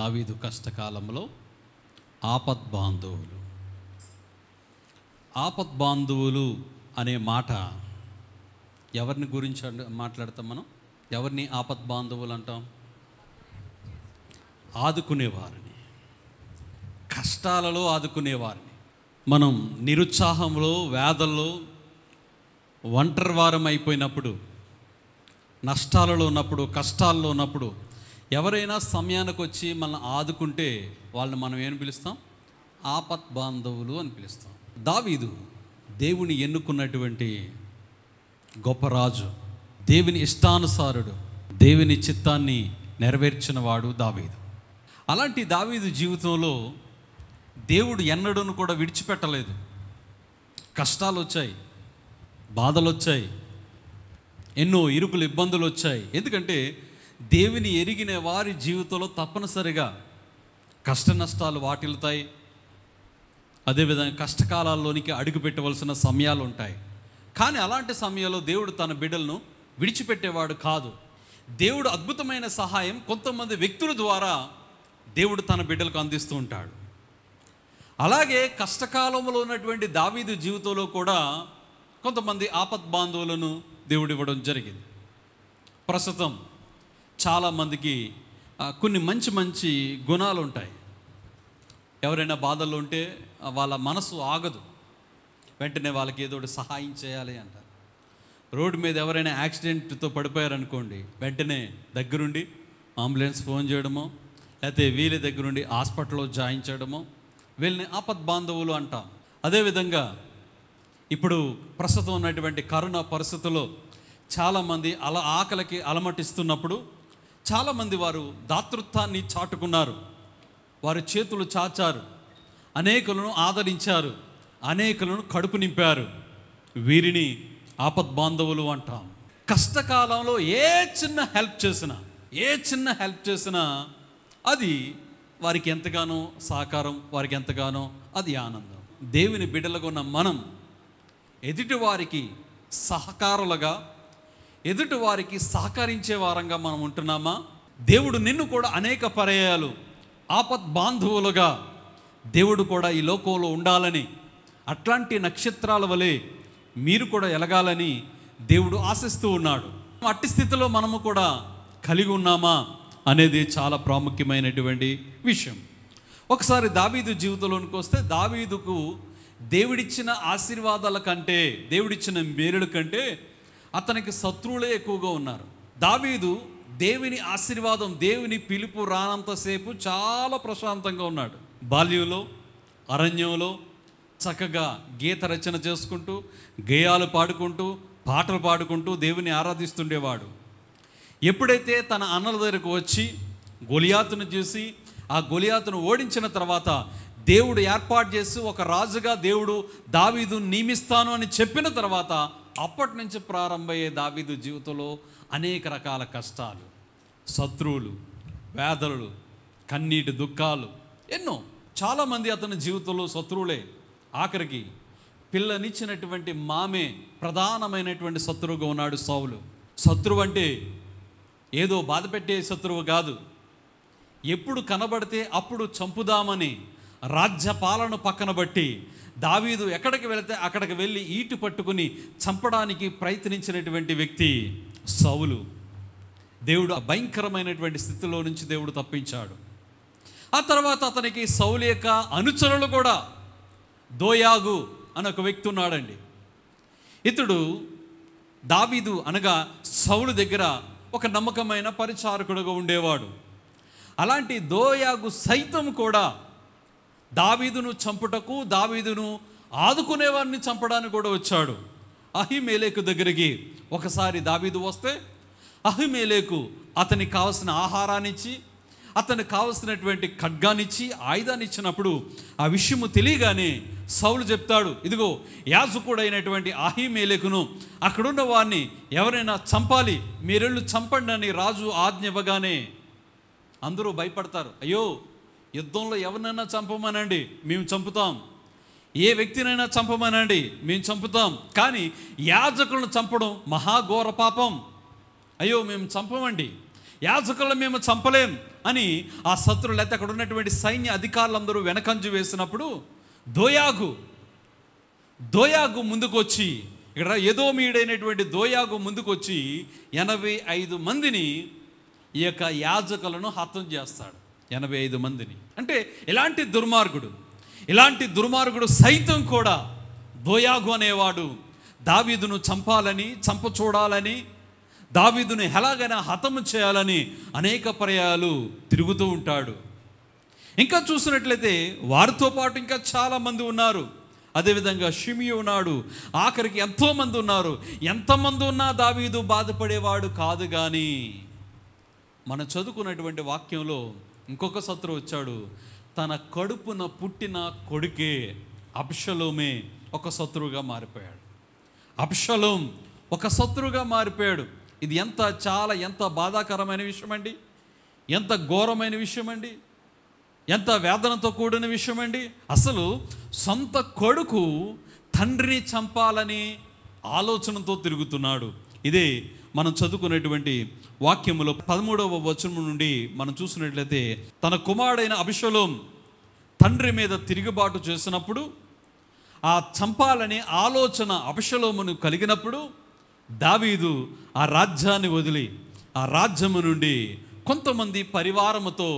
దావీదు కష్టకాలంలో ఆపద్ బాంధవులు ఆపద్ బాంధవులు అనే మాట ఎవరిని గురించి మాట్లాడతాం మనం ఎవరిని ఆపద్ బాంధవులు అంటాం ఆదుకునేవారిని కష్టాలలో ఆదుకునేవారిని మనం నిరుత్సాహంలో వేదల్లో ఒంటరి వారం అయిపోయినప్పుడు నష్టాలలో ఉన్నప్పుడు కష్టాల్లో ఉన్నప్పుడు ఎవరైనా సమయానికి వచ్చి మనల్ని ఆదుకుంటే వాళ్ళని మనం ఏం పిలుస్తాం ఆపత్ బాంధవులు అని పిలుస్తాం దావీదు దేవుని ఎన్నుకున్నటువంటి గొప్ప రాజు దేవుని ఇష్టానుసారుడు దేవుని చిత్తాన్ని నెరవేర్చినవాడు దావీదు అలాంటి దావీదు జీవితంలో దేవుడు ఎన్నడూను కూడా విడిచిపెట్టలేదు కష్టాలు వచ్చాయి బాధలు వచ్చాయి ఎన్నో ఇరుకులు ఇబ్బందులు వచ్చాయి ఎందుకంటే దేవుని ఎరిగిన వారి జీవితంలో తప్పనిసరిగా కష్ట నష్టాలు వాటిల్తాయి అదేవిధంగా కష్టకాలాల్లోనికి అడుగు పెట్టవలసిన సమయాలు ఉంటాయి కానీ అలాంటి సమయంలో దేవుడు తన బిడ్డలను విడిచిపెట్టేవాడు కాదు దేవుడు అద్భుతమైన సహాయం కొంతమంది వ్యక్తుల ద్వారా దేవుడు తన బిడ్డలకు అందిస్తూ ఉంటాడు అలాగే కష్టకాలంలో ఉన్నటువంటి దావీదు జీవితంలో కూడా కొంతమంది ఆపద్ బాంధువులను దేవుడు ఇవ్వడం జరిగింది ప్రస్తుతం చాలామందికి కొన్ని మంచి మంచి గుణాలు ఉంటాయి ఎవరైనా బాధల్లో ఉంటే వాళ్ళ మనసు ఆగదు వెంటనే వాళ్ళకి ఏదో ఒకటి సహాయం చేయాలి అంటారు రోడ్డు మీద ఎవరైనా యాక్సిడెంట్తో పడిపోయారనుకోండి వెంటనే దగ్గరుండి అంబులెన్స్ ఫోన్ చేయడమో లేకపోతే వీళ్ళ దగ్గరుండి హాస్పిటల్లో జాయిన్ చేయడమో వీళ్ళని ఆపద్ బాంధవులు అంటాం అదేవిధంగా ఇప్పుడు ప్రస్తుతం ఉన్నటువంటి కరోనా పరిస్థితుల్లో చాలామంది అలా ఆకలికి అలమటిస్తున్నప్పుడు చాలామంది వారు దాతృత్వాన్ని చాటుకున్నారు వారి చేతులు చాచారు అనేకులను ఆదరించారు అనేకులను కడుపు నింపారు వీరిని ఆపద్బాంధవులు అంటాం కష్టకాలంలో ఏ చిన్న హెల్ప్ చేసినా ఏ చిన్న హెల్ప్ చేసినా అది వారికి ఎంతగానో సహకారం వారికి ఎంతగానో అది ఆనందం దేవుని బిడ్డలుగా ఉన్న మనం ఎదుటి వారికి సహకారులుగా ఎదుటి వారికి సహకరించే వారంగా మనం ఉంటున్నామా దేవుడు నిన్ను కూడా అనేక పర్యాయాలు ఆపద్ బాంధవులుగా దేవుడు కూడా ఈ లోకంలో ఉండాలని అట్లాంటి నక్షత్రాల వలె మీరు కూడా ఎలగాలని దేవుడు ఆశిస్తూ ఉన్నాడు అట్టి స్థితిలో మనము కూడా కలిగి ఉన్నామా అనేది చాలా ప్రాముఖ్యమైనటువంటి విషయం ఒకసారి దావీదు జీవితంలోనికి వస్తే దావీదుకు దేవుడిచ్చిన ఆశీర్వాదాల కంటే దేవుడిచ్చిన మేలుల కంటే అతనికి శత్రువులే ఎక్కువగా ఉన్నారు దావీదు దేవుని ఆశీర్వాదం దేవుని పిలుపు రానంతసేపు చాలా ప్రశాంతంగా ఉన్నాడు బాల్యంలో అరణ్యంలో చక్కగా గీత రచన చేసుకుంటూ గేయాలు పాడుకుంటూ పాటలు పాడుకుంటూ దేవుని ఆరాధిస్తుండేవాడు ఎప్పుడైతే తన అన్నల దగ్గరకు వచ్చి గొలియాతును చూసి ఆ గొలియాతును ఓడించిన తర్వాత దేవుడు ఏర్పాటు చేసి ఒక రాజుగా దేవుడు దావీదు నియమిస్తాను అని చెప్పిన తర్వాత అప్పటి నుంచి ప్రారంభమయ్యే దావీదు జీవితంలో అనేక రకాల కష్టాలు శత్రువులు వేదలు కన్నీటి దుఃఖాలు ఎన్నో చాలామంది అతని జీవితంలో శత్రువులే ఆఖరికి పిల్లనిచ్చినటువంటి మామే ప్రధానమైనటువంటి శత్రువుగా ఉన్నాడు సౌలు శత్రువు అంటే ఏదో బాధ పెట్టే శత్రువు కాదు ఎప్పుడు కనబడితే అప్పుడు చంపుదామని రాజ్యపాలన పక్కన బట్టి దావీదు ఎక్కడికి వెళితే అక్కడికి వెళ్ళి ఈటు పట్టుకుని చంపడానికి ప్రయత్నించినటువంటి వ్యక్తి సౌలు దేవుడు భయంకరమైనటువంటి స్థితిలో నుంచి దేవుడు తప్పించాడు ఆ తర్వాత అతనికి సౌలు యొక్క అనుచరులు కూడా దోయాగు అని ఒక వ్యక్తి ఉన్నాడండి ఇతడు దావీదు అనగా సౌలు దగ్గర ఒక నమ్మకమైన పరిచారకుడుగా ఉండేవాడు అలాంటి దోయాగు సైతం కూడా దావీదును చంపుటకు దావీదును వారిని చంపడానికి కూడా వచ్చాడు అహిమేలేకు దగ్గరికి ఒకసారి దావీదు వస్తే అహిమేలేకు అతనికి కావలసిన ఆహారాన్నిచ్చి అతనికి కావలసినటువంటి ఖడ్గానిచ్చి ఆయుధాన్ని ఇచ్చినప్పుడు ఆ విషయము తెలియగానే సౌలు చెప్తాడు ఇదిగో యాజకుడైనటువంటి అహిమేలేకును అక్కడున్న వారిని ఎవరైనా చంపాలి మీరెళ్ళు చంపండి అని రాజు ఆజ్ఞ ఇవ్వగానే అందరూ భయపడతారు అయ్యో యుద్ధంలో ఎవరినైనా చంపమనండి మేము చంపుతాం ఏ వ్యక్తినైనా చంపమనండి మేము చంపుతాం కానీ యాజకులను చంపడం మహాఘోర పాపం అయ్యో మేము చంపమండి యాజకులను మేము చంపలేం అని ఆ శత్రులు లేకపోతే అక్కడ ఉన్నటువంటి సైన్య అధికారులందరూ వెనకంజు వేసినప్పుడు దోయాగు దోయాగు ముందుకొచ్చి ఇక్కడ ఏదో మీడైనటువంటి దోయాగు ముందుకొచ్చి ఎనభై ఐదు మందిని ఈ యొక్క యాజకులను హతం చేస్తాడు ఎనభై ఐదు మందిని అంటే ఇలాంటి దుర్మార్గుడు ఇలాంటి దుర్మార్గుడు సైతం కూడా బోయాగు అనేవాడు దావీదును చంపాలని చంప చూడాలని దావీదును ఎలాగైనా హతము చేయాలని అనేక పర్యాలు తిరుగుతూ ఉంటాడు ఇంకా చూసినట్లయితే వారితో పాటు ఇంకా చాలామంది ఉన్నారు అదేవిధంగా షిమి ఉన్నాడు ఆఖరికి ఎంతోమంది ఉన్నారు ఎంతమంది ఉన్నా దావీదు బాధపడేవాడు కాదు కానీ మనం చదువుకున్నటువంటి వాక్యంలో ఇంకొక శత్రువు వచ్చాడు తన కడుపున పుట్టిన కొడుకే అప్షలోమే ఒక శత్రువుగా మారిపోయాడు అప్షలోం ఒక శత్రువుగా మారిపోయాడు ఇది ఎంత చాలా ఎంత బాధాకరమైన విషయం అండి ఎంత ఘోరమైన విషయం అండి ఎంత వేదనతో కూడిన విషయం అండి అసలు సొంత కొడుకు తండ్రిని చంపాలని ఆలోచనతో తిరుగుతున్నాడు ఇదే మనం చదువుకునేటువంటి వాక్యములో పదమూడవ వచనం నుండి మనం చూసినట్లయితే తన కుమారుడైన అభిషలోం తండ్రి మీద తిరుగుబాటు చేసినప్పుడు ఆ చంపాలనే ఆలోచన అభిషలోమును కలిగినప్పుడు దావీదు ఆ రాజ్యాన్ని వదిలి ఆ రాజ్యము నుండి కొంతమంది పరివారముతో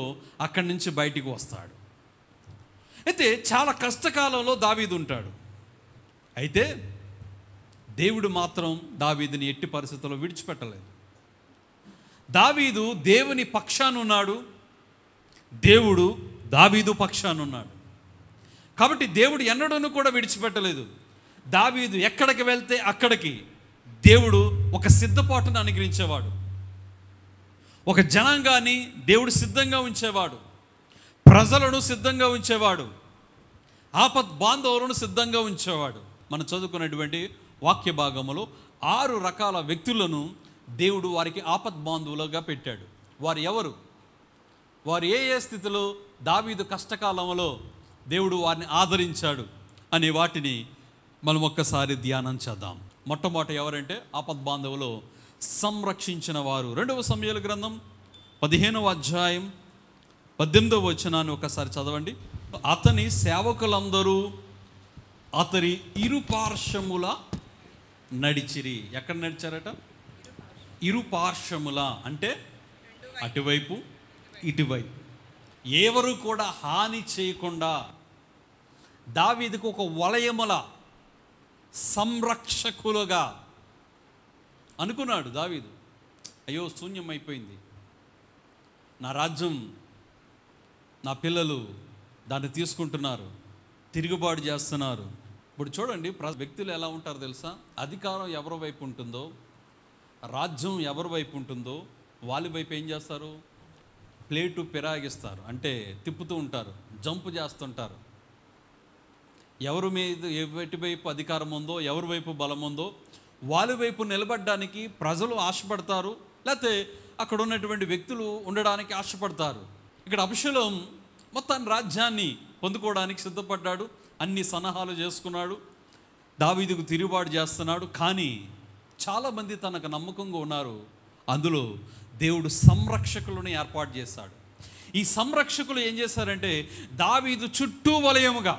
అక్కడి నుంచి బయటికి వస్తాడు అయితే చాలా కష్టకాలంలో దావీదు ఉంటాడు అయితే దేవుడు మాత్రం దావీదుని ఎట్టి పరిస్థితుల్లో విడిచిపెట్టలేదు దావీదు దేవుని పక్షానున్నాడు దేవుడు దావీదు పక్షానున్నాడు కాబట్టి దేవుడు ఎన్నడను కూడా విడిచిపెట్టలేదు దావీదు ఎక్కడికి వెళ్తే అక్కడికి దేవుడు ఒక సిద్ధపాటును అనుగ్రహించేవాడు ఒక జనాంగాన్ని దేవుడు సిద్ధంగా ఉంచేవాడు ప్రజలను సిద్ధంగా ఉంచేవాడు ఆపద్ బాంధవులను సిద్ధంగా ఉంచేవాడు మనం చదువుకున్నటువంటి వాక్య భాగంలో ఆరు రకాల వ్యక్తులను దేవుడు వారికి ఆపద్ బాంధువులుగా పెట్టాడు వారు ఎవరు వారు ఏ ఏ స్థితిలో దావీదు కష్టకాలంలో దేవుడు వారిని ఆదరించాడు అనే వాటిని మనం ఒక్కసారి ధ్యానం చేద్దాం మొట్టమొదట ఎవరంటే బాంధవులు సంరక్షించిన వారు రెండవ సమయాల గ్రంథం పదిహేనవ అధ్యాయం పద్దెనిమిదవ వచనాన్ని ఒకసారి చదవండి అతని సేవకులందరూ అతని ఇరు పార్శ్వముల నడిచిరి ఎక్కడ నడిచారట ఇరు పార్శ్వముల అంటే అటువైపు ఇటువైపు ఎవరు కూడా హాని చేయకుండా దావీదుకు ఒక వలయముల సంరక్షకులుగా అనుకున్నాడు దావీదు అయ్యో శూన్యం అయిపోయింది నా రాజ్యం నా పిల్లలు దాన్ని తీసుకుంటున్నారు తిరుగుబాటు చేస్తున్నారు ఇప్పుడు చూడండి వ్యక్తులు ఎలా ఉంటారు తెలుసా అధికారం ఎవరి వైపు ఉంటుందో రాజ్యం ఎవరి వైపు ఉంటుందో వాళ్ళ వైపు ఏం చేస్తారు ప్లేటు పిరాగిస్తారు అంటే తిప్పుతూ ఉంటారు జంప్ చేస్తుంటారు ఎవరి మీద ఎవరి వైపు అధికారం ఉందో ఎవరి వైపు బలం ఉందో వాళ్ళ వైపు నిలబడడానికి ప్రజలు ఆశపడతారు లేకపోతే అక్కడ ఉన్నటువంటి వ్యక్తులు ఉండడానికి ఆశపడతారు ఇక్కడ అభిషులం మొత్తాన్ని రాజ్యాన్ని పొందుకోవడానికి సిద్ధపడ్డాడు అన్ని సలహాలు చేసుకున్నాడు దావీదుకు తిరుగుబాటు చేస్తున్నాడు కానీ చాలామంది తనకు నమ్మకంగా ఉన్నారు అందులో దేవుడు సంరక్షకులను ఏర్పాటు చేశాడు ఈ సంరక్షకులు ఏం చేశారంటే దావీదు చుట్టూ వలయముగా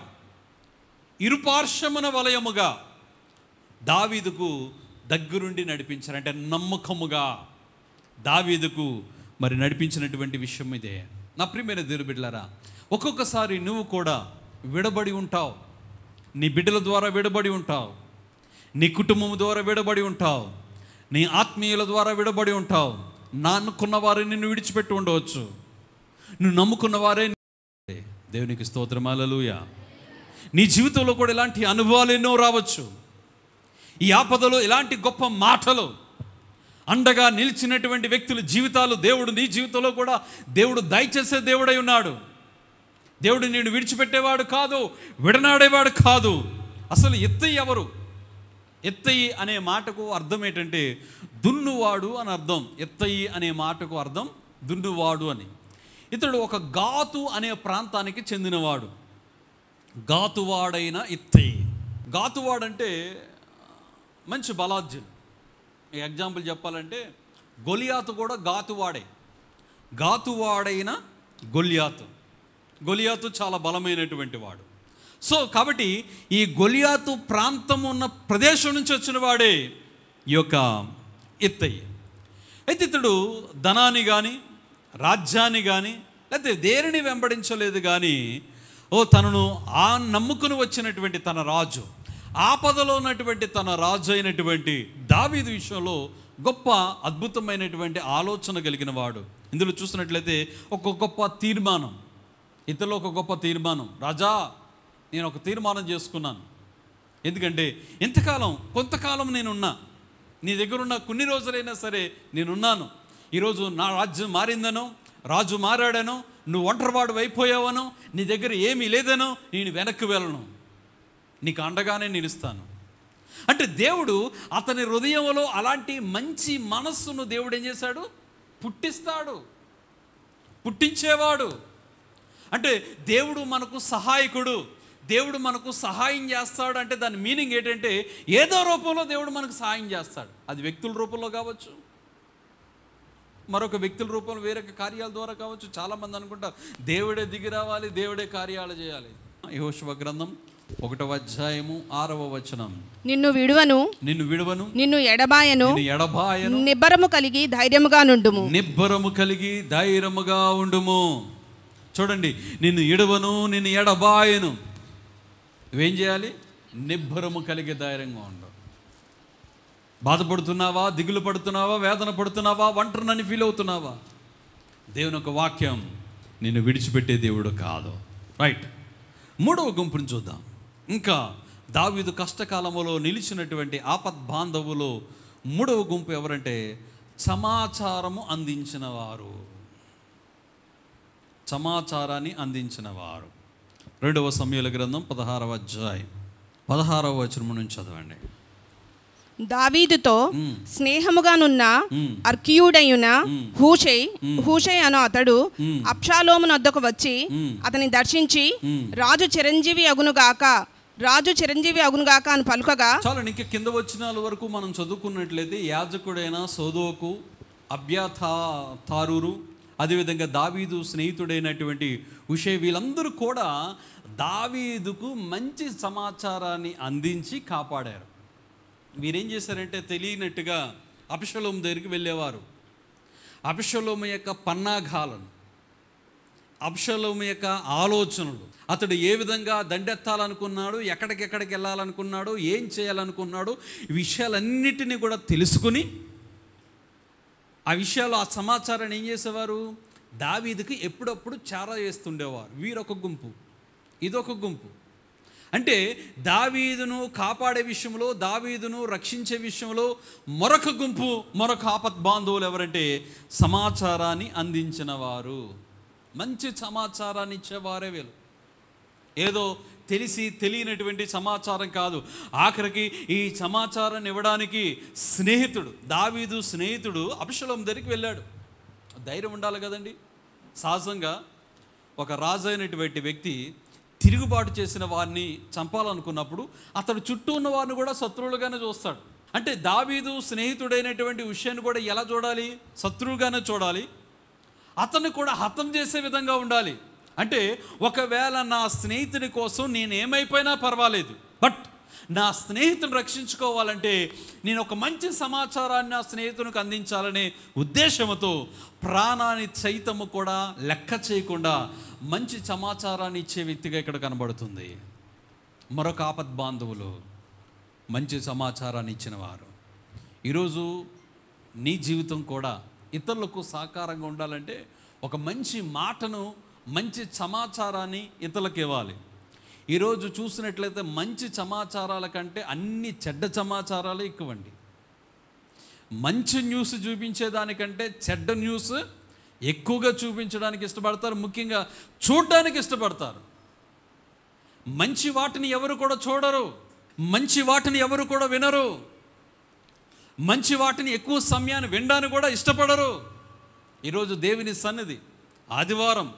ఇరుపార్శ్వమున వలయముగా దావీదుకు దగ్గరుండి నడిపించారు అంటే నమ్మకముగా దావీదుకు మరి నడిపించినటువంటి విషయం ఇదే నా ప్రియమైన దేవుడు బిడ్డలారా ఒక్కొక్కసారి నువ్వు కూడా విడబడి ఉంటావు నీ బిడ్డల ద్వారా విడబడి ఉంటావు నీ కుటుంబం ద్వారా విడబడి ఉంటావు నీ ఆత్మీయుల ద్వారా విడబడి ఉంటావు నా అనుకున్న వారిని నిన్ను విడిచిపెట్టి ఉండవచ్చు నువ్వు నమ్ముకున్న వారే దేవునికి స్తోత్రమాలలుయ నీ జీవితంలో కూడా ఇలాంటి అనుభవాలు ఎన్నో రావచ్చు ఈ ఆపదలో ఇలాంటి గొప్ప మాటలు అండగా నిలిచినటువంటి వ్యక్తుల జీవితాలు దేవుడు నీ జీవితంలో కూడా దేవుడు దయచేసే దేవుడై ఉన్నాడు దేవుడు నేను విడిచిపెట్టేవాడు కాదు విడనాడేవాడు కాదు అసలు ఎత్తయి ఎవరు ఎత్తయి అనే మాటకు అర్థం ఏంటంటే దున్నువాడు అని అర్థం ఎత్తయి అనే మాటకు అర్థం దున్నువాడు అని ఇతడు ఒక గాతు అనే ప్రాంతానికి చెందినవాడు గాతువాడైన ఇత్తయి గాతువాడంటే మంచి బలాజ్యులు ఎగ్జాంపుల్ చెప్పాలంటే గొలియాతు కూడా గాతువాడే గాతువాడైన గొలియాతు గొలియాతు చాలా బలమైనటువంటి వాడు సో కాబట్టి ఈ గొలియాతు ప్రాంతం ఉన్న ప్రదేశం నుంచి వచ్చిన వాడే ఈ యొక్క ఇత్తయ్య అయితే ఇతడు ధనాన్ని కానీ రాజ్యాన్ని కానీ లేకపోతే దేనిని వెంబడించలేదు కానీ ఓ తనను ఆ నమ్ముకుని వచ్చినటువంటి తన రాజు ఆపదలో ఉన్నటువంటి తన రాజు అయినటువంటి దావీదు విషయంలో గొప్ప అద్భుతమైనటువంటి ఆలోచన కలిగిన వాడు ఇందులో చూసినట్లయితే ఒక గొప్ప తీర్మానం ఇతరులు ఒక గొప్ప తీర్మానం రాజా నేను ఒక తీర్మానం చేసుకున్నాను ఎందుకంటే ఇంతకాలం కొంతకాలం నేనున్నా నీ దగ్గరున్న కొన్ని రోజులైనా సరే నేనున్నాను ఈరోజు నా రాజ్యం మారిందనో రాజు మారాడనో నువ్వు ఒంటరివాడు అయిపోయావనో నీ దగ్గర ఏమీ లేదనో నేను వెనక్కి వెళ్ళను నీకు అండగానే నిలుస్తాను అంటే దేవుడు అతని హృదయంలో అలాంటి మంచి మనస్సును దేవుడు ఏం చేశాడు పుట్టిస్తాడు పుట్టించేవాడు అంటే దేవుడు మనకు సహాయకుడు దేవుడు మనకు సహాయం చేస్తాడు అంటే దాని మీనింగ్ ఏంటంటే ఏదో రూపంలో దేవుడు మనకు సహాయం చేస్తాడు అది వ్యక్తుల రూపంలో కావచ్చు మరొక వ్యక్తుల రూపంలో వేరొక కార్యాల ద్వారా కావచ్చు చాలామంది అనుకుంటారు దేవుడే దిగి రావాలి దేవుడే కార్యాలు చేయాలి యోశువ గ్రంథం ఒకటవ అధ్యాయము ఆరవ వచనం నిన్ను విడువను నిన్ను విడువను నిన్ను ఎడబాయను ఎడబాయను నిబ్బరము కలిగి ధైర్యముగా నుండుము నిబ్బరము కలిగి ధైర్యముగా ఉండుము చూడండి నిన్ను ఇడవను నిన్ను ఎడబాయను నువ్వేం చేయాలి నిబ్బరము కలిగే ధైర్యంగా ఉండవు బాధపడుతున్నావా దిగులు పడుతున్నావా వేదన పడుతున్నావా ఒంటరినని ఫీల్ అవుతున్నావా దేవుని యొక్క వాక్యం నిన్ను విడిచిపెట్టే దేవుడు కాదు రైట్ మూడవ గుంపును చూద్దాం ఇంకా దావిదు కష్టకాలంలో నిలిచినటువంటి ఆపద్ బాంధవులు మూడవ గుంపు ఎవరంటే సమాచారము అందించిన వారు సమాచారాన్ని అందించిన వారు రెండవ సమయాల గ్రంథం పదహారవ అధ్యాయం పదహారవ వచనం నుంచి చదవండి దావీదుతో స్నేహముగానున్న అర్కియుడయున హూషై హూషై అను అతడు అప్షాలోమున వద్దకు వచ్చి అతని దర్శించి రాజు చిరంజీవి అగునుగాక రాజు చిరంజీవి అగునుగాక అని పలుకగా చాలా ఇంకా కింద వచ్చిన వరకు మనం చదువుకున్నట్లయితే యాజకుడైన సోదోకు అభ్యాథా తారూరు అదేవిధంగా దావీదు స్నేహితుడైనటువంటి ఉషే వీళ్ళందరూ కూడా దావీదుకు మంచి సమాచారాన్ని అందించి కాపాడారు వీరేం చేశారంటే తెలియనట్టుగా అభిషలోం దగ్గరికి వెళ్ళేవారు అపిషలోమ యొక్క పన్నాఘాలను అపిషలోమ యొక్క ఆలోచనలు అతడు ఏ విధంగా దండెత్తాలనుకున్నాడు ఎక్కడికెక్కడికి వెళ్ళాలనుకున్నాడు ఏం చేయాలనుకున్నాడు విషయాలన్నిటినీ కూడా తెలుసుకుని ఆ విషయాలు ఆ సమాచారాన్ని ఏం చేసేవారు దావీదికి ఎప్పుడప్పుడు చారా చేస్తుండేవారు వీరొక గుంపు ఇదొక గుంపు అంటే దావీదును కాపాడే విషయంలో దావీదును రక్షించే విషయంలో మరొక గుంపు మరొక ఆపత్ బాంధవులు ఎవరంటే సమాచారాన్ని అందించిన వారు మంచి సమాచారాన్ని ఇచ్చేవారే వీళ్ళు ఏదో తెలిసి తెలియనటువంటి సమాచారం కాదు ఆఖరికి ఈ సమాచారాన్ని ఇవ్వడానికి స్నేహితుడు దావీదు స్నేహితుడు అభిషలం దగ్గరికి వెళ్ళాడు ధైర్యం ఉండాలి కదండి సహజంగా ఒక రాజు అయినటువంటి వ్యక్తి తిరుగుబాటు చేసిన వారిని చంపాలనుకున్నప్పుడు అతడు చుట్టూ ఉన్న వారిని కూడా శత్రువులుగానే చూస్తాడు అంటే దావీదు స్నేహితుడైనటువంటి విషయాన్ని కూడా ఎలా చూడాలి శత్రువుగానే చూడాలి అతన్ని కూడా హతం చేసే విధంగా ఉండాలి అంటే ఒకవేళ నా స్నేహితుని కోసం నేను ఏమైపోయినా పర్వాలేదు బట్ నా స్నేహితుని రక్షించుకోవాలంటే నేను ఒక మంచి సమాచారాన్ని నా స్నేహితునికి అందించాలనే ఉద్దేశంతో ప్రాణాన్ని చైతము కూడా లెక్క చేయకుండా మంచి సమాచారాన్ని ఇచ్చే వ్యక్తిగా ఇక్కడ కనబడుతుంది మరొక ఆపద్ బాంధవులు మంచి సమాచారాన్ని ఇచ్చిన వారు ఈరోజు నీ జీవితం కూడా ఇతరులకు సాకారంగా ఉండాలంటే ఒక మంచి మాటను మంచి సమాచారాన్ని ఇతరులకు ఇవ్వాలి ఈరోజు చూసినట్లయితే మంచి సమాచారాల కంటే అన్ని చెడ్డ సమాచారాలు ఎక్కువండి మంచి న్యూస్ చూపించేదానికంటే చెడ్డ న్యూస్ ఎక్కువగా చూపించడానికి ఇష్టపడతారు ముఖ్యంగా చూడడానికి ఇష్టపడతారు మంచి వాటిని ఎవరు కూడా చూడరు మంచి వాటిని ఎవరు కూడా వినరు మంచి వాటిని ఎక్కువ సమయాన్ని వినడానికి కూడా ఇష్టపడరు ఈరోజు దేవుని సన్నిధి ఆదివారం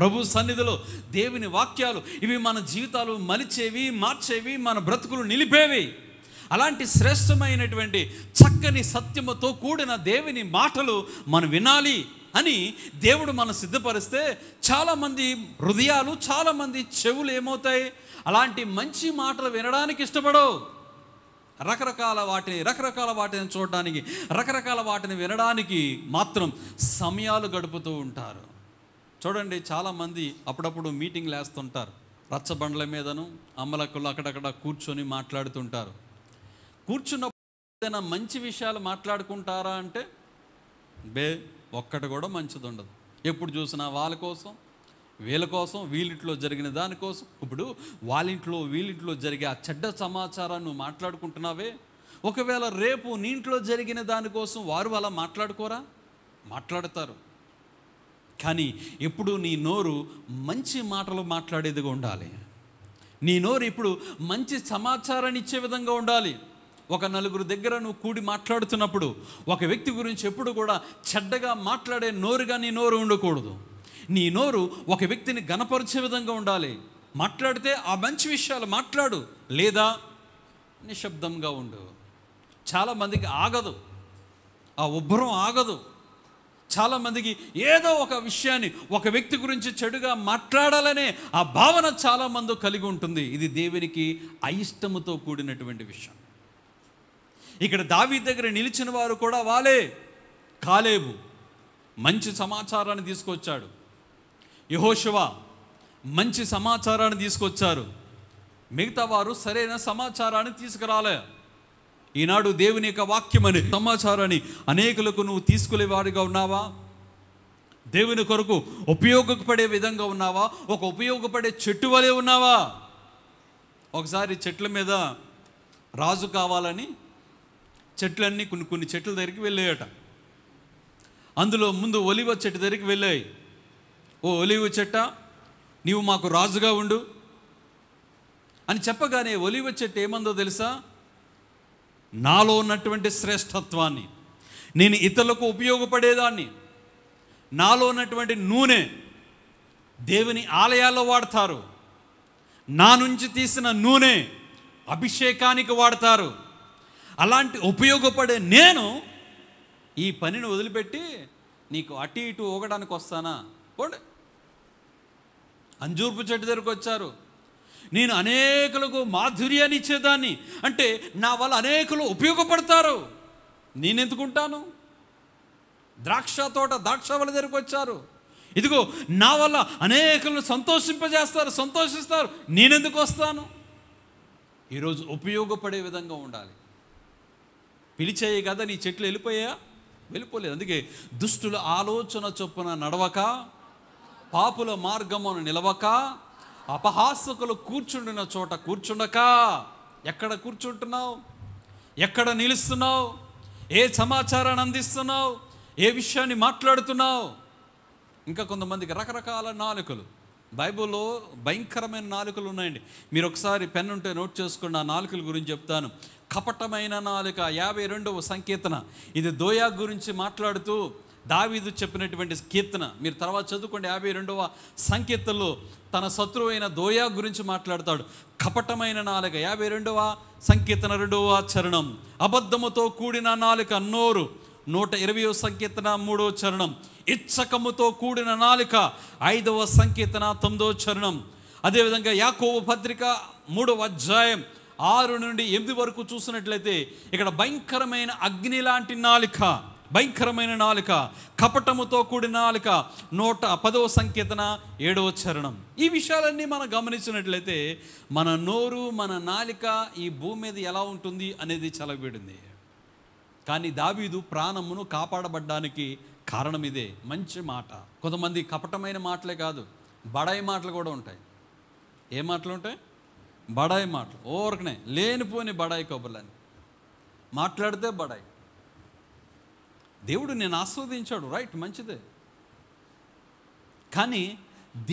ప్రభు సన్నిధిలో దేవుని వాక్యాలు ఇవి మన జీవితాలు మలిచేవి మార్చేవి మన బ్రతుకులు నిలిపేవి అలాంటి శ్రేష్టమైనటువంటి చక్కని సత్యముతో కూడిన దేవుని మాటలు మనం వినాలి అని దేవుడు మనం సిద్ధపరిస్తే చాలామంది హృదయాలు చాలామంది చెవులు ఏమవుతాయి అలాంటి మంచి మాటలు వినడానికి ఇష్టపడవు రకరకాల వాటిని రకరకాల వాటిని చూడడానికి రకరకాల వాటిని వినడానికి మాత్రం సమయాలు గడుపుతూ ఉంటారు చూడండి చాలామంది అప్పుడప్పుడు మీటింగ్లు వేస్తుంటారు రచ్చబండ్ల మీదను అమ్మలక్కలు అక్కడక్కడ కూర్చొని మాట్లాడుతుంటారు కూర్చున్నప్పుడు ఏదైనా మంచి విషయాలు మాట్లాడుకుంటారా అంటే బే ఒక్కటి కూడా మంచిది ఉండదు ఎప్పుడు చూసినా వాళ్ళ కోసం వీళ్ళ కోసం వీళ్ళింట్లో జరిగిన దానికోసం ఇప్పుడు వాళ్ళింట్లో వీళ్ళింట్లో జరిగే ఆ చెడ్డ సమాచారాన్ని నువ్వు మాట్లాడుకుంటున్నావే ఒకవేళ రేపు నీ ఇంట్లో జరిగిన దానికోసం వారు అలా మాట్లాడుకోరా మాట్లాడతారు కానీ ఎప్పుడు నీ నోరు మంచి మాటలు మాట్లాడేదిగా ఉండాలి నీ నోరు ఇప్పుడు మంచి సమాచారాన్ని ఇచ్చే విధంగా ఉండాలి ఒక నలుగురు దగ్గర నువ్వు కూడి మాట్లాడుతున్నప్పుడు ఒక వ్యక్తి గురించి ఎప్పుడు కూడా చెడ్డగా మాట్లాడే నోరుగా నీ నోరు ఉండకూడదు నీ నోరు ఒక వ్యక్తిని గనపరిచే విధంగా ఉండాలి మాట్లాడితే ఆ మంచి విషయాలు మాట్లాడు లేదా నిశ్శబ్దంగా ఉండు చాలామందికి ఆగదు ఆ ఉబ్బరం ఆగదు చాలామందికి ఏదో ఒక విషయాన్ని ఒక వ్యక్తి గురించి చెడుగా మాట్లాడాలనే ఆ భావన చాలామంది కలిగి ఉంటుంది ఇది దేవునికి అయిష్టముతో కూడినటువంటి విషయం ఇక్కడ దావి దగ్గర నిలిచిన వారు కూడా వాలే కాలేబు మంచి సమాచారాన్ని తీసుకొచ్చాడు యహోశివ మంచి సమాచారాన్ని తీసుకొచ్చారు మిగతా వారు సరైన సమాచారాన్ని తీసుకురాలే ఈనాడు దేవుని యొక్క వాక్యం సమాచారాన్ని అనేకులకు నువ్వు తీసుకునేవాడిగా ఉన్నావా దేవుని కొరకు ఉపయోగపడే విధంగా ఉన్నావా ఒక ఉపయోగపడే చెట్టు వలె ఉన్నావా ఒకసారి చెట్ల మీద రాజు కావాలని చెట్లన్నీ కొన్ని కొన్ని చెట్ల దగ్గరికి వెళ్ళాయట అందులో ముందు ఒలివ చెట్టు దగ్గరికి వెళ్ళాయి ఓ ఒలివ చెట్ట నీవు మాకు రాజుగా ఉండు అని చెప్పగానే ఒలివ చెట్టు ఏమందో తెలుసా నాలో ఉన్నటువంటి శ్రేష్టత్వాన్ని నేను ఇతరులకు ఉపయోగపడేదాన్ని నాలో ఉన్నటువంటి నూనె దేవుని ఆలయాల్లో వాడతారు నా నుంచి తీసిన నూనె అభిషేకానికి వాడతారు అలాంటి ఉపయోగపడే నేను ఈ పనిని వదిలిపెట్టి నీకు అటు ఇటు ఊగడానికి వస్తానా పోండి అంజూర్పు చెట్టు దగ్గరకు వచ్చారు నేను అనేకులకు మాధుర్యాన్ని ఇచ్చేదాన్ని అంటే నా వల్ల అనేకులు ఉపయోగపడతారు నేనెందుకుంటాను ద్రాక్ష తోట ద్రాక్ష వల్ల దగ్గరకు వచ్చారు ఇదిగో నా వల్ల అనేకులను సంతోషింపజేస్తారు సంతోషిస్తారు నేనెందుకు వస్తాను ఈరోజు ఉపయోగపడే విధంగా ఉండాలి పిలిచేయి కదా నీ చెట్లు వెళ్ళిపోయా వెళ్ళిపోలేదు అందుకే దుష్టుల ఆలోచన చొప్పున నడవక పాపుల మార్గమును నిలవక అపహాసకులు కూర్చుండిన చోట కూర్చుండక ఎక్కడ కూర్చుంటున్నావు ఎక్కడ నిలుస్తున్నావు ఏ సమాచారాన్ని అందిస్తున్నావు ఏ విషయాన్ని మాట్లాడుతున్నావు ఇంకా కొంతమందికి రకరకాల నాలుకలు బైబుల్లో భయంకరమైన నాలుకలు ఉన్నాయండి మీరు ఒకసారి పెన్ ఉంటే నోట్ చేసుకోండి ఆ నాలుకల గురించి చెప్తాను కపటమైన నాలుక యాభై రెండవ సంకేతన ఇది దోయా గురించి మాట్లాడుతూ దావీదు చెప్పినటువంటి కీర్తన మీరు తర్వాత చదువుకోండి యాభై రెండవ సంకీర్తనలో తన శత్రువైన దోయా గురించి మాట్లాడతాడు కపటమైన నాలుక యాభై రెండవ సంకీర్తన రెండవ చరణం అబద్ధముతో కూడిన నాలుక నోరు నూట ఇరవై సంకీర్తన మూడవ చరణం ఇచ్చకముతో కూడిన నాలుక ఐదవ సంకీర్తన తొమ్మిదో చరణం అదేవిధంగా యాకోవ పత్రిక మూడవ అధ్యాయం ఆరు నుండి ఎనిమిది వరకు చూసినట్లయితే ఇక్కడ భయంకరమైన అగ్ని లాంటి నాలిక భయంకరమైన నాలుక కపటముతో కూడిన నాలుక నూట పదవ సంకేతన ఏడవ చరణం ఈ విషయాలన్నీ మనం గమనించినట్లయితే మన నోరు మన నాలిక ఈ భూమి మీద ఎలా ఉంటుంది అనేది చలవిడింది కానీ దావీదు ప్రాణమును కాపాడబడ్డానికి కారణం ఇదే మంచి మాట కొంతమంది కపటమైన మాటలే కాదు బడాయి మాటలు కూడా ఉంటాయి ఏ మాటలు ఉంటాయి బడాయి మాటలు ఓరకనే లేనిపోని బడాయి కబుర్లని మాట్లాడితే బడాయి దేవుడు నేను ఆస్వాదించాడు రైట్ మంచిదే కానీ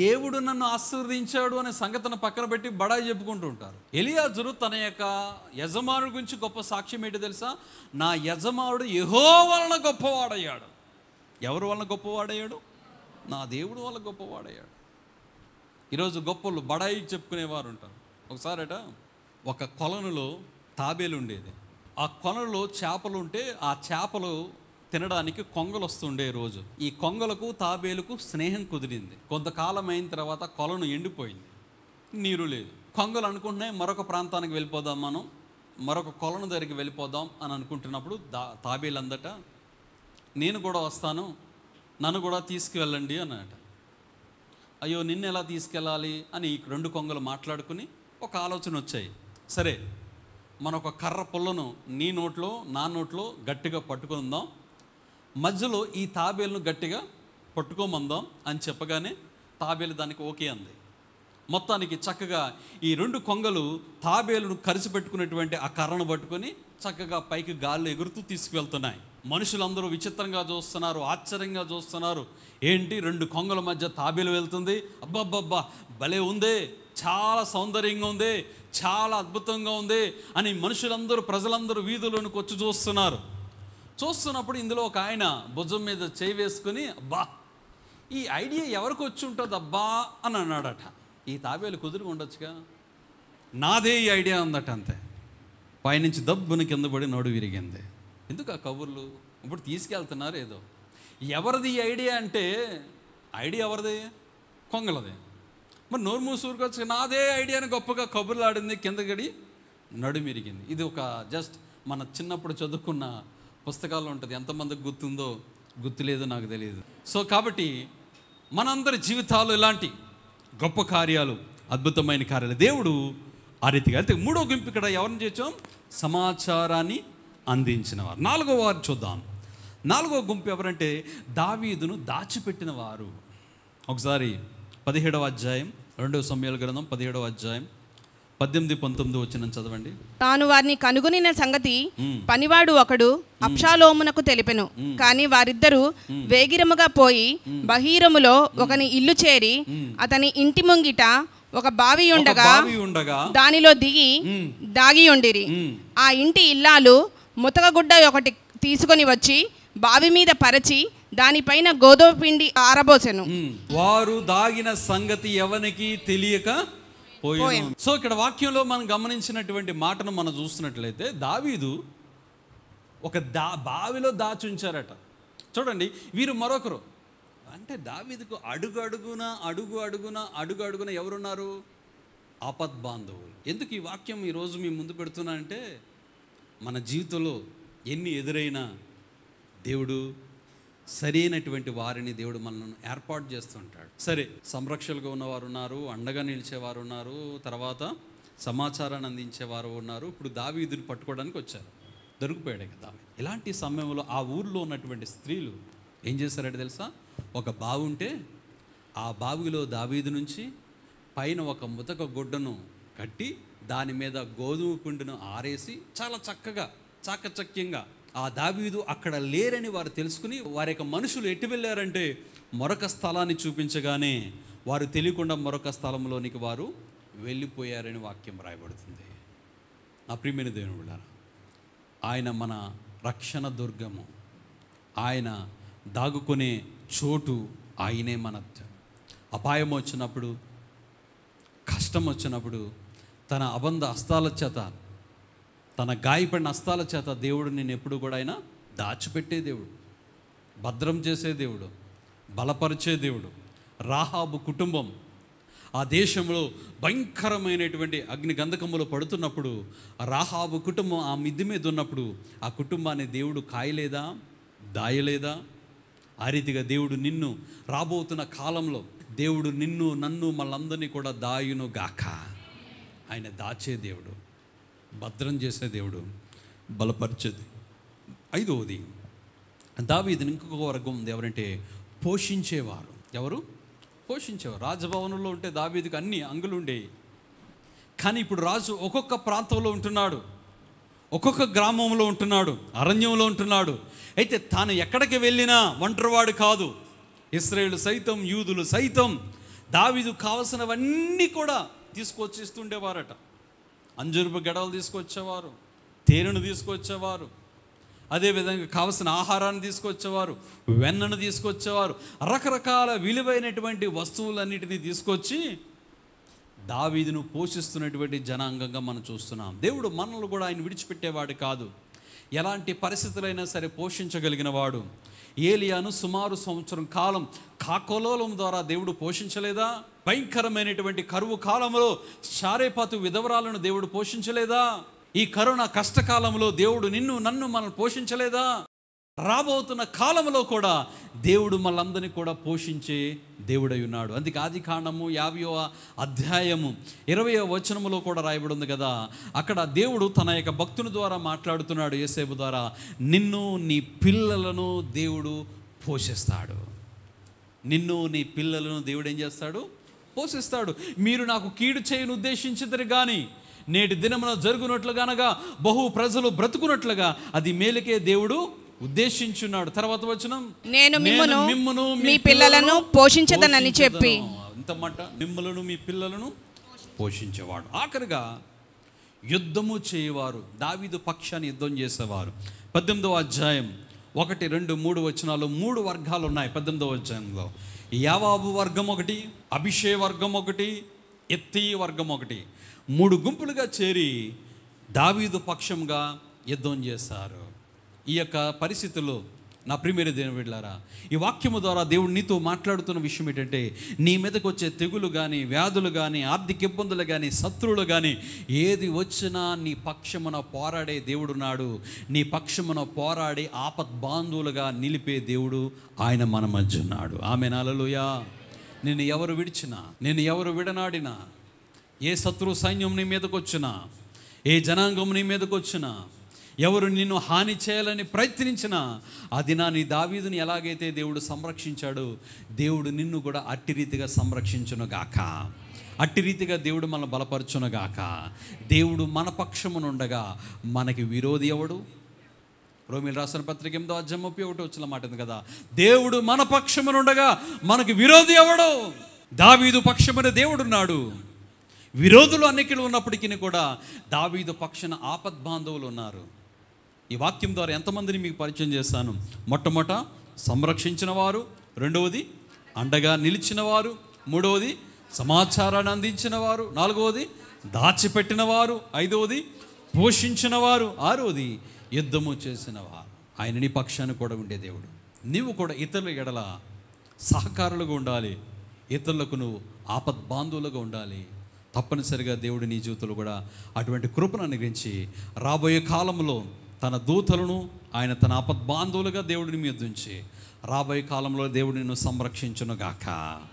దేవుడు నన్ను ఆశీర్వదించాడు అనే సంగతిని పక్కన పెట్టి బడాయి చెప్పుకుంటూ ఉంటారు ఎలియాజురు తన యొక్క యజమానుడి గురించి గొప్ప సాక్ష్యం ఏంటి తెలుసా నా యజమానుడు ఎహో వలన గొప్పవాడయ్యాడు ఎవరు వలన గొప్పవాడయ్యాడు నా దేవుడు వల్ల గొప్పవాడయ్యాడు ఈరోజు గొప్పలు బడాయి చెప్పుకునేవారు ఉంటారు ఒకసారట ఒక కొలనులో తాబేలు ఉండేది ఆ కొలనులో చేపలు ఉంటే ఆ చేపలు తినడానికి కొంగలు వస్తుండే రోజు ఈ కొంగలకు తాబేలుకు స్నేహం కుదిరింది కొంతకాలం అయిన తర్వాత కొలను ఎండిపోయింది నీరు లేదు కొంగలు అనుకుంటున్నాయి మరొక ప్రాంతానికి వెళ్ళిపోదాం మనం మరొక కొలను దగ్గరికి వెళ్ళిపోదాం అని అనుకుంటున్నప్పుడు దా అందట నేను కూడా వస్తాను నన్ను కూడా తీసుకువెళ్ళండి అన్నట అయ్యో నిన్ను ఎలా తీసుకెళ్ళాలి అని ఈ రెండు కొంగలు మాట్లాడుకుని ఒక ఆలోచన వచ్చాయి సరే మన ఒక కర్ర పుల్లను నీ నోట్లో నా నోట్లో గట్టిగా పట్టుకుందాం మధ్యలో ఈ తాబేలును గట్టిగా పట్టుకోమందాం అని చెప్పగానే తాబేలు దానికి ఓకే అంది మొత్తానికి చక్కగా ఈ రెండు కొంగలు తాబేలును కరిసి పెట్టుకున్నటువంటి ఆ కర్రను పట్టుకొని చక్కగా పైకి గాల్లో ఎగురుతూ తీసుకువెళ్తున్నాయి మనుషులందరూ విచిత్రంగా చూస్తున్నారు ఆశ్చర్యంగా చూస్తున్నారు ఏంటి రెండు కొంగల మధ్య తాబేలు వెళ్తుంది అబ్బబ్బబ్బా భలే ఉందే చాలా సౌందర్యంగా ఉంది చాలా అద్భుతంగా ఉంది అని మనుషులందరూ ప్రజలందరూ వీధులను వచ్చి చూస్తున్నారు చూస్తున్నప్పుడు ఇందులో ఒక ఆయన భుజం మీద చేయి వేసుకుని అబ్బా ఈ ఐడియా ఎవరికి వచ్చి ఉంటుంది అబ్బా అని అన్నాడట ఈ తాబేలు కుదురు ఉండొచ్చుగా నాదే ఈ ఐడియా ఉందట అంతే పైనుంచి దబ్బుని కింద పడి నడు విరిగింది ఎందుకు ఆ కబుర్లు ఇప్పుడు తీసుకెళ్తున్నారు ఏదో ఎవరిది ఈ ఐడియా అంటే ఐడియా ఎవరిది కొంగలది మరి నోరు వచ్చి నాదే ఐడియాని గొప్పగా ఆడింది కింద గడి నడుమిరిగింది ఇది ఒక జస్ట్ మన చిన్నప్పుడు చదువుకున్న పుస్తకాల్లో ఉంటుంది ఎంతమందికి గుర్తుందో గుర్తులేదో నాకు తెలియదు సో కాబట్టి మనందరి జీవితాలు ఇలాంటి గొప్ప కార్యాలు అద్భుతమైన కార్యాలు దేవుడు ఆ రీతిగా అయితే మూడో గుంపు ఇక్కడ ఎవరిని చేసాం సమాచారాన్ని అందించిన వారు నాలుగో వారు చూద్దాం నాలుగో గుంపు ఎవరంటే దావీదును దాచిపెట్టిన వారు ఒకసారి పదిహేడవ అధ్యాయం రెండవ సమయాలు గ్రంథం పదిహేడవ అధ్యాయం పద్దెనిమిది పంతొమ్మిది వచ్చిన చదవండి తాను వారిని కనుగొనిన సంగతి పనివాడు ఒకడు అప్షాలోమునకు తెలిపెను కానీ వారిద్దరూ వేగిరముగా పోయి బహీరములో ఒకని ఇల్లు చేరి అతని ఇంటి ముంగిట ఒక బావి ఉండగా దానిలో దిగి దాగి ఉండిరి ఆ ఇంటి ఇల్లాలు ముతకగుడ్డ ఒకటి తీసుకొని వచ్చి బావి మీద పరచి దానిపైన గోధుమ పిండి ఆరబోసెను వారు దాగిన సంగతి ఎవరికి తెలియక పోయాను సో ఇక్కడ వాక్యంలో మనం గమనించినటువంటి మాటను మనం చూస్తున్నట్లయితే దావీదు ఒక దా బావిలో దాచుంచారట చూడండి వీరు మరొకరు అంటే దావీదుకు అడుగు అడుగున అడుగు అడుగున అడుగు అడుగున ఎవరున్నారు ఆపద్ బాంధవులు ఎందుకు ఈ వాక్యం ఈరోజు మీ ముందు పెడుతున్నా అంటే మన జీవితంలో ఎన్ని ఎదురైనా దేవుడు సరైనటువంటి వారిని దేవుడు మనల్ని ఏర్పాటు చేస్తుంటాడు సరే సంరక్షలుగా ఉన్నవారు ఉన్నారు అండగా నిలిచేవారు ఉన్నారు తర్వాత సమాచారాన్ని అందించేవారు ఉన్నారు ఇప్పుడు దావీదుని పట్టుకోవడానికి వచ్చారు దొరికిపోయాడు కదా ఇలాంటి సమయంలో ఆ ఊర్లో ఉన్నటువంటి స్త్రీలు ఏం చేశారంటే తెలుసా ఒక బావి ఉంటే ఆ బావిలో దావీదు నుంచి పైన ఒక ముతక గుడ్డను కట్టి దాని మీద గోధుమ పిండును ఆరేసి చాలా చక్కగా చాకచక్యంగా ఆ దావీదు అక్కడ లేరని వారు తెలుసుకుని వారి యొక్క మనుషులు ఎట్టి వెళ్ళారంటే మరొక స్థలాన్ని చూపించగానే వారు తెలియకుండా మరొక స్థలంలోనికి వారు వెళ్ళిపోయారని వాక్యం రాయబడుతుంది నా ప్రియమైన దేవుని ఆయన మన రక్షణ దుర్గము ఆయన దాగుకునే చోటు ఆయనే మన అపాయం వచ్చినప్పుడు కష్టం వచ్చినప్పుడు తన అబంధ హస్తాల చేత తన గాయపడిన హస్తాల చేత దేవుడు నేను ఎప్పుడు కూడా ఆయన దాచిపెట్టే దేవుడు భద్రం చేసే దేవుడు బలపరిచే దేవుడు రాహాబు కుటుంబం ఆ దేశంలో భయంకరమైనటువంటి అగ్ని గంధకములు పడుతున్నప్పుడు రాహాబు కుటుంబం ఆ మిద్ది మీద ఉన్నప్పుడు ఆ కుటుంబాన్ని దేవుడు కాయలేదా దాయలేదా ఆ రీతిగా దేవుడు నిన్ను రాబోతున్న కాలంలో దేవుడు నిన్ను నన్ను మళ్ళందరినీ కూడా దాయును గాక ఆయన దాచే దేవుడు భద్రం చేసే దేవుడు బలపరిచేది ఐదవది దావీది ఇంకొక వర్గం ఉంది ఎవరంటే పోషించేవారు ఎవరు పోషించేవారు రాజభవనంలో ఉంటే దావీదికి అన్ని అంగులు ఉండేవి కానీ ఇప్పుడు రాజు ఒక్కొక్క ప్రాంతంలో ఉంటున్నాడు ఒక్కొక్క గ్రామంలో ఉంటున్నాడు అరణ్యంలో ఉంటున్నాడు అయితే తాను ఎక్కడికి వెళ్ళినా ఒంటరివాడు కాదు ఇస్రాయేల్ సైతం యూదులు సైతం దావీదు కావలసినవన్నీ కూడా తీసుకొచ్చిస్తుండేవారట అంజురుపు గడవలు తీసుకొచ్చేవారు తేనెను తీసుకొచ్చేవారు అదేవిధంగా కావలసిన ఆహారాన్ని తీసుకొచ్చేవారు వెన్నను తీసుకొచ్చేవారు రకరకాల విలువైనటువంటి వస్తువులన్నిటినీ తీసుకొచ్చి దావీదిను పోషిస్తున్నటువంటి జనాంగంగా మనం చూస్తున్నాం దేవుడు మనల్ని కూడా ఆయన విడిచిపెట్టేవాడు కాదు ఎలాంటి పరిస్థితులైనా సరే పోషించగలిగిన వాడు ఏలియాను సుమారు సంవత్సరం కాలం కాకోలోలం ద్వారా దేవుడు పోషించలేదా భయంకరమైనటువంటి కరువు కాలంలో శారేపాతు విధవరాలను దేవుడు పోషించలేదా ఈ కరోనా కష్టకాలంలో దేవుడు నిన్ను నన్ను మనల్ని పోషించలేదా రాబోతున్న కాలంలో కూడా దేవుడు మనందరినీ కూడా పోషించే దేవుడై ఉన్నాడు అందుకే ఆది కాండము యాభయో అధ్యాయము ఇరవై వచనములో కూడా రాయబడి ఉంది కదా అక్కడ దేవుడు తన యొక్క భక్తుని ద్వారా మాట్లాడుతున్నాడు ఏసేపు ద్వారా నిన్ను నీ పిల్లలను దేవుడు పోషిస్తాడు నిన్ను నీ పిల్లలను దేవుడు ఏం చేస్తాడు పోషిస్తాడు మీరు నాకు కీడు చేయను ఉద్దేశించదరు కానీ నేటి దినమున జరుగునట్లుగానగా బహు ప్రజలు బ్రతుకున్నట్లుగా అది మేలుకే దేవుడు ఉద్దేశించున్నాడు తర్వాత వచ్చిన నేను మిమ్మను మిమ్మను మీ పిల్లలను పోషించదనని చెప్పి ఇంతమాట మిమ్మలను మీ పిల్లలను పోషించేవాడు ఆఖరిగా యుద్ధము చేయవారు దావిదు పక్షాన్ని యుద్ధం చేసేవారు పద్దెనిమిదవ అధ్యాయం ఒకటి రెండు మూడు వచనాలు మూడు వర్గాలు ఉన్నాయి పద్దెనిమిదవ అధ్యాయంలో యావాబు వర్గం ఒకటి అభిషే వర్గం ఒకటి ఎత్తి వర్గం ఒకటి మూడు గుంపులుగా చేరి దావీదు పక్షంగా యుద్ధం చేశారు ఈ యొక్క పరిస్థితుల్లో నా ప్రియమైన దేవుని వెళ్ళారా ఈ వాక్యము ద్వారా దేవుడు నీతో మాట్లాడుతున్న విషయం ఏంటంటే నీ మీదకి వచ్చే తెగులు కానీ వ్యాధులు కానీ ఆర్థిక ఇబ్బందులు కానీ శత్రువులు కానీ ఏది వచ్చినా నీ పక్షమున పోరాడే దేవుడు నాడు నీ పక్షమున పోరాడే బాంధువులుగా నిలిపే దేవుడు ఆయన మన మధ్య ఉన్నాడు ఆమె నాలలుయా నేను ఎవరు విడిచినా నేను ఎవరు విడనాడినా ఏ శత్రు సైన్యం నీ మీదకు వచ్చినా ఏ జనాంగం నీ మీదకు వచ్చినా ఎవరు నిన్ను హాని చేయాలని ప్రయత్నించినా అది నా నీ దావీదుని ఎలాగైతే దేవుడు సంరక్షించాడో దేవుడు నిన్ను కూడా అట్టి రీతిగా సంరక్షించునుగాక అట్టి రీతిగా దేవుడు మనల్ని బలపరచునుగాక దేవుడు మన పక్షమునుండగా మనకి విరోధి ఎవడు రోమిల్ రాసిన పత్రిక ఏమిదో అధ్యాయం ఒకటి వచ్చిన మాట కదా దేవుడు మన పక్షమునుండగా మనకి విరోధి ఎవడు దావీదు పక్షమైన దేవుడున్నాడు విరోధులు అన్నికిలు ఉన్నప్పటికీ కూడా దావీదు పక్షన ఆపద్బాంధవులు ఉన్నారు ఈ వాక్యం ద్వారా ఎంతమందిని మీకు పరిచయం చేస్తాను మొట్టమొట సంరక్షించిన వారు రెండవది అండగా నిలిచిన వారు మూడవది సమాచారాన్ని అందించిన వారు నాలుగవది దాచిపెట్టిన వారు ఐదవది పోషించిన వారు ఆరవది యుద్ధము చేసిన వారు ఆయన నీ పక్షాన్ని కూడా ఉండే దేవుడు నీవు కూడా ఇతరుల ఎడల సహకారులుగా ఉండాలి ఇతరులకు నువ్వు ఆపద్బాంధువులుగా ఉండాలి తప్పనిసరిగా దేవుడి నీ జీవితంలో కూడా అటువంటి కృపను అనుగ్రహించి రాబోయే కాలంలో తన దూతలను ఆయన తన అపద్బాంధువులుగా దేవుడిని మీద ఉంచి రాబోయే కాలంలో దేవుడిని సంరక్షించునుగాక గాక